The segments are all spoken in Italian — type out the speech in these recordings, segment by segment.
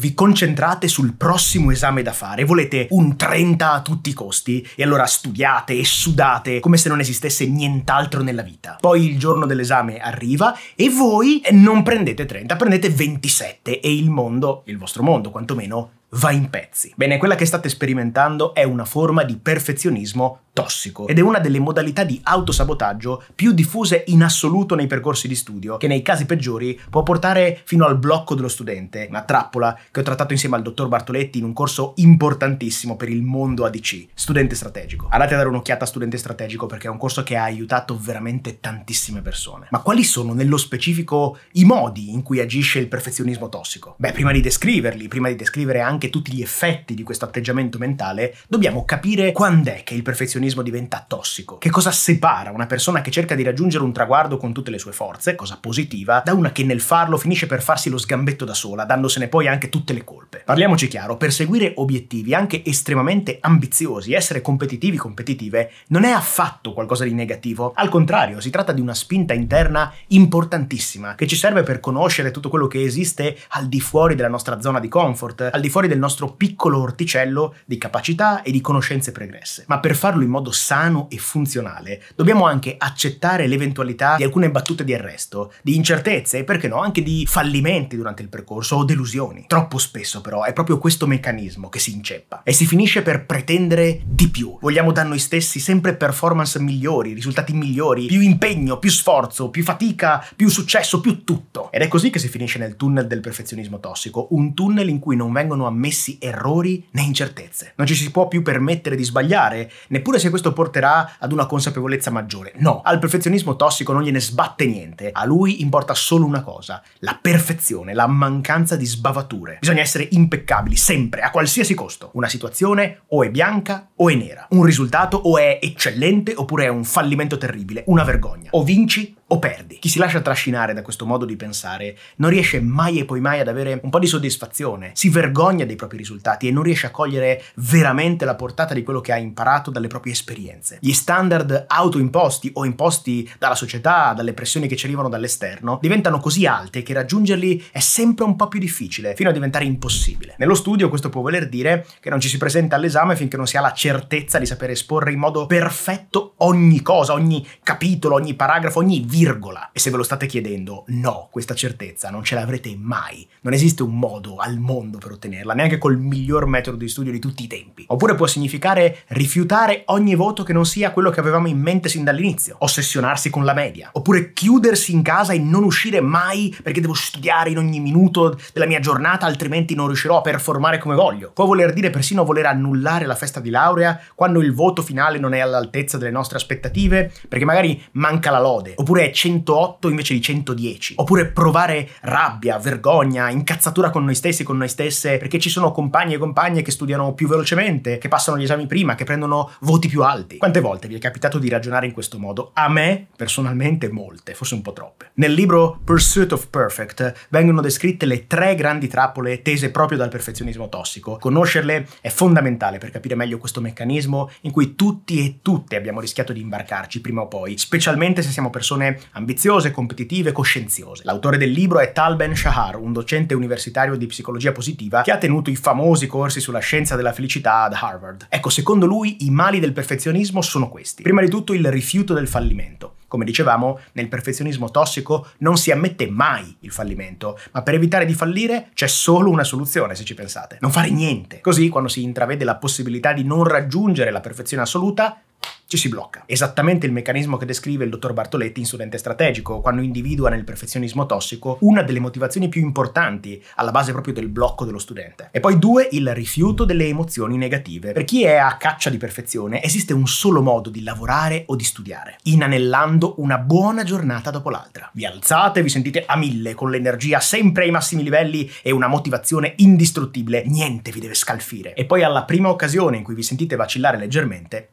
vi concentrate sul prossimo esame da fare, volete un 30 a tutti i costi e allora studiate e sudate come se non esistesse nient'altro nella vita. Poi il giorno dell'esame arriva e voi non prendete 30, prendete 27 e il mondo, il vostro mondo quantomeno, va in pezzi. Bene, quella che state sperimentando è una forma di perfezionismo tossico ed è una delle modalità di autosabotaggio più diffuse in assoluto nei percorsi di studio, che nei casi peggiori può portare fino al blocco dello studente, una trappola che ho trattato insieme al dottor Bartoletti in un corso importantissimo per il mondo ADC, studente strategico. Andate a dare un'occhiata a studente strategico perché è un corso che ha aiutato veramente tantissime persone. Ma quali sono nello specifico i modi in cui agisce il perfezionismo tossico? Beh, prima di descriverli, prima di descrivere anche tutti gli effetti di questo atteggiamento mentale, dobbiamo capire quando è che il perfezionismo perfezionismo diventa tossico? Che cosa separa una persona che cerca di raggiungere un traguardo con tutte le sue forze, cosa positiva, da una che nel farlo finisce per farsi lo sgambetto da sola, dandosene poi anche tutte le colpe? Parliamoci chiaro, perseguire obiettivi anche estremamente ambiziosi, essere competitivi, competitive, non è affatto qualcosa di negativo, al contrario, si tratta di una spinta interna importantissima, che ci serve per conoscere tutto quello che esiste al di fuori della nostra zona di comfort, al di fuori del nostro piccolo orticello di capacità e di conoscenze pregresse. Ma per farlo in modo modo sano e funzionale, dobbiamo anche accettare l'eventualità di alcune battute di arresto, di incertezze e perché no anche di fallimenti durante il percorso o delusioni. Troppo spesso però è proprio questo meccanismo che si inceppa e si finisce per pretendere di più. Vogliamo da noi stessi sempre performance migliori, risultati migliori, più impegno, più sforzo, più fatica, più successo, più tutto. Ed è così che si finisce nel tunnel del perfezionismo tossico, un tunnel in cui non vengono ammessi errori né incertezze. Non ci si può più permettere di sbagliare, neppure se se questo porterà ad una consapevolezza maggiore. No, al perfezionismo tossico non gliene sbatte niente, a lui importa solo una cosa, la perfezione, la mancanza di sbavature. Bisogna essere impeccabili sempre, a qualsiasi costo. Una situazione o è bianca o è nera, un risultato o è eccellente oppure è un fallimento terribile, una vergogna. O vinci o perdi. Chi si lascia trascinare da questo modo di pensare non riesce mai e poi mai ad avere un po' di soddisfazione, si vergogna dei propri risultati e non riesce a cogliere veramente la portata di quello che ha imparato dalle proprie esperienze. Gli standard autoimposti o imposti dalla società, dalle pressioni che ci arrivano dall'esterno, diventano così alte che raggiungerli è sempre un po' più difficile, fino a diventare impossibile. Nello studio questo può voler dire che non ci si presenta all'esame finché non si ha la certezza di sapere esporre in modo perfetto ogni cosa, ogni capitolo, ogni paragrafo, ogni video virgola. E se ve lo state chiedendo, no, questa certezza non ce l'avrete mai. Non esiste un modo al mondo per ottenerla, neanche col miglior metodo di studio di tutti i tempi. Oppure può significare rifiutare ogni voto che non sia quello che avevamo in mente sin dall'inizio, ossessionarsi con la media, oppure chiudersi in casa e non uscire mai perché devo studiare in ogni minuto della mia giornata, altrimenti non riuscirò a performare come voglio. Può voler dire persino voler annullare la festa di laurea quando il voto finale non è all'altezza delle nostre aspettative, perché magari manca la lode, oppure 108 invece di 110. Oppure provare rabbia, vergogna, incazzatura con noi stessi, con noi stesse, perché ci sono compagni e compagne che studiano più velocemente, che passano gli esami prima, che prendono voti più alti. Quante volte vi è capitato di ragionare in questo modo? A me, personalmente, molte, forse un po' troppe. Nel libro Pursuit of Perfect vengono descritte le tre grandi trappole tese proprio dal perfezionismo tossico. Conoscerle è fondamentale per capire meglio questo meccanismo in cui tutti e tutte abbiamo rischiato di imbarcarci prima o poi, specialmente se siamo persone ambiziose, competitive, coscienziose. L'autore del libro è Tal Ben Shahar, un docente universitario di psicologia positiva che ha tenuto i famosi corsi sulla scienza della felicità ad Harvard. Ecco, secondo lui i mali del perfezionismo sono questi. Prima di tutto il rifiuto del fallimento. Come dicevamo, nel perfezionismo tossico non si ammette mai il fallimento, ma per evitare di fallire c'è solo una soluzione, se ci pensate. Non fare niente. Così, quando si intravede la possibilità di non raggiungere la perfezione assoluta, ci si blocca. Esattamente il meccanismo che descrive il dottor Bartoletti in Studente Strategico, quando individua nel perfezionismo tossico una delle motivazioni più importanti alla base proprio del blocco dello studente. E poi due, il rifiuto delle emozioni negative. Per chi è a caccia di perfezione esiste un solo modo di lavorare o di studiare, inanellando una buona giornata dopo l'altra. Vi alzate, vi sentite a mille, con l'energia sempre ai massimi livelli e una motivazione indistruttibile, niente vi deve scalfire. E poi alla prima occasione in cui vi sentite vacillare leggermente,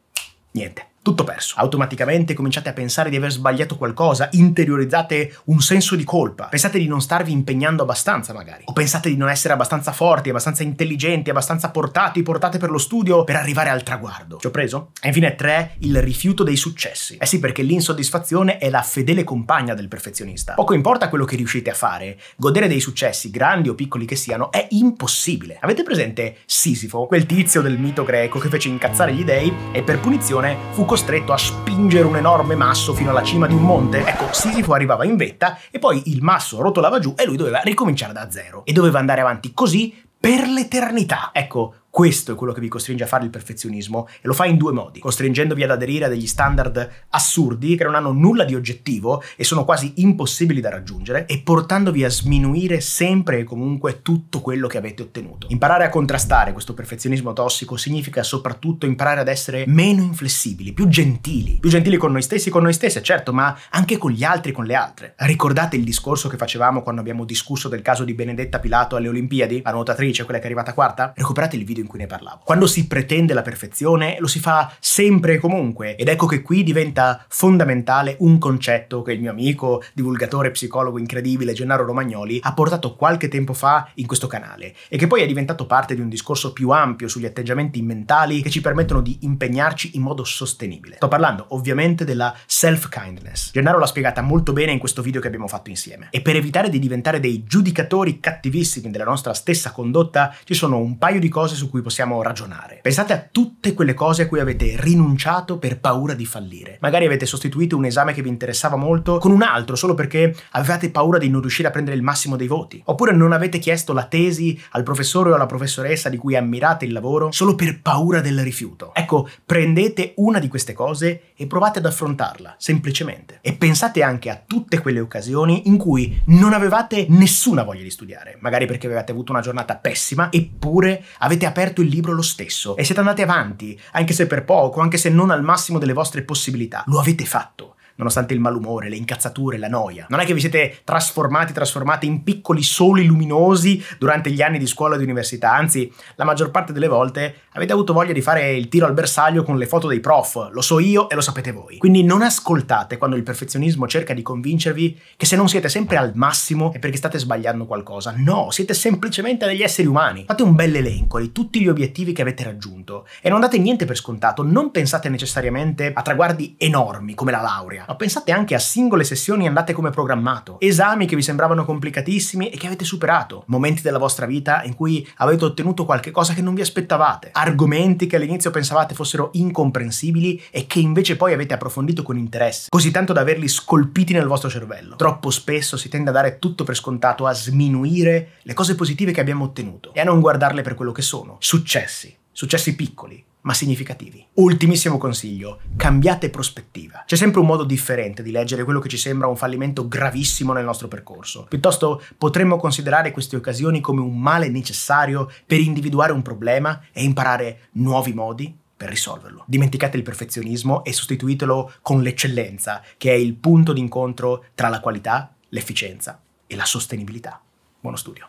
niente. tutto perso. Automaticamente cominciate a pensare di aver sbagliato qualcosa, interiorizzate un senso di colpa, pensate di non starvi impegnando abbastanza magari, o pensate di non essere abbastanza forti, abbastanza intelligenti, abbastanza portati, portate per lo studio per arrivare al traguardo. Ci ho preso? E infine tre, Il rifiuto dei successi. Eh sì, perché l'insoddisfazione è la fedele compagna del perfezionista. Poco importa quello che riuscite a fare, godere dei successi, grandi o piccoli che siano, è impossibile. Avete presente Sisifo, quel tizio del mito greco che fece incazzare gli dei e per punizione fu costretto costretto a spingere un enorme masso fino alla cima di un monte. Ecco, Sisifo arrivava in vetta e poi il masso rotolava giù e lui doveva ricominciare da zero. E doveva andare avanti così per l'eternità. Ecco, questo è quello che vi costringe a fare il perfezionismo e lo fa in due modi, costringendovi ad aderire a degli standard assurdi che non hanno nulla di oggettivo e sono quasi impossibili da raggiungere e portandovi a sminuire sempre e comunque tutto quello che avete ottenuto. Imparare a contrastare questo perfezionismo tossico significa soprattutto imparare ad essere meno inflessibili, più gentili, più gentili con noi stessi, con noi stesse, certo, ma anche con gli altri, con le altre. Ricordate il discorso che facevamo quando abbiamo discusso del caso di Benedetta Pilato alle Olimpiadi, la nuotatrice, quella che è arrivata quarta? Recuperate il video in cui ne parlavo. Quando si pretende la perfezione, lo si fa sempre e comunque, ed ecco che qui diventa fondamentale un concetto che il mio amico, divulgatore, psicologo incredibile Gennaro Romagnoli ha portato qualche tempo fa in questo canale e che poi è diventato parte di un discorso più ampio sugli atteggiamenti mentali che ci permettono di impegnarci in modo sostenibile. Sto parlando ovviamente della self-kindness. Gennaro l'ha spiegata molto bene in questo video che abbiamo fatto insieme. E per evitare di diventare dei giudicatori cattivissimi della nostra stessa condotta, ci sono un paio di cose su cui cui possiamo ragionare. Pensate a tutte quelle cose a cui avete rinunciato per paura di fallire. Magari avete sostituito un esame che vi interessava molto con un altro solo perché avevate paura di non riuscire a prendere il massimo dei voti. Oppure non avete chiesto la tesi al professore o alla professoressa di cui ammirate il lavoro solo per paura del rifiuto. Ecco, prendete una di queste cose e provate ad affrontarla, semplicemente. E pensate anche a tutte quelle occasioni in cui non avevate nessuna voglia di studiare, magari perché avevate avuto una giornata pessima, eppure avete appena aperto il libro lo stesso e siete andati avanti, anche se per poco, anche se non al massimo delle vostre possibilità. Lo avete fatto nonostante il malumore, le incazzature, la noia. Non è che vi siete trasformati, trasformate in piccoli soli luminosi durante gli anni di scuola e di università, anzi, la maggior parte delle volte avete avuto voglia di fare il tiro al bersaglio con le foto dei prof, lo so io e lo sapete voi. Quindi non ascoltate quando il perfezionismo cerca di convincervi che se non siete sempre al massimo è perché state sbagliando qualcosa. No, siete semplicemente degli esseri umani. Fate un bel elenco di tutti gli obiettivi che avete raggiunto e non date niente per scontato, non pensate necessariamente a traguardi enormi come la laurea ma ah, pensate anche a singole sessioni andate come programmato, esami che vi sembravano complicatissimi e che avete superato, momenti della vostra vita in cui avete ottenuto qualche cosa che non vi aspettavate, argomenti che all'inizio pensavate fossero incomprensibili e che invece poi avete approfondito con interesse, così tanto da averli scolpiti nel vostro cervello. Troppo spesso si tende a dare tutto per scontato, a sminuire le cose positive che abbiamo ottenuto e a non guardarle per quello che sono, successi Successi piccoli, ma significativi. Ultimissimo consiglio, cambiate prospettiva. C'è sempre un modo differente di leggere quello che ci sembra un fallimento gravissimo nel nostro percorso. Piuttosto potremmo considerare queste occasioni come un male necessario per individuare un problema e imparare nuovi modi per risolverlo. Dimenticate il perfezionismo e sostituitelo con l'eccellenza, che è il punto d'incontro tra la qualità, l'efficienza e la sostenibilità. Buono studio.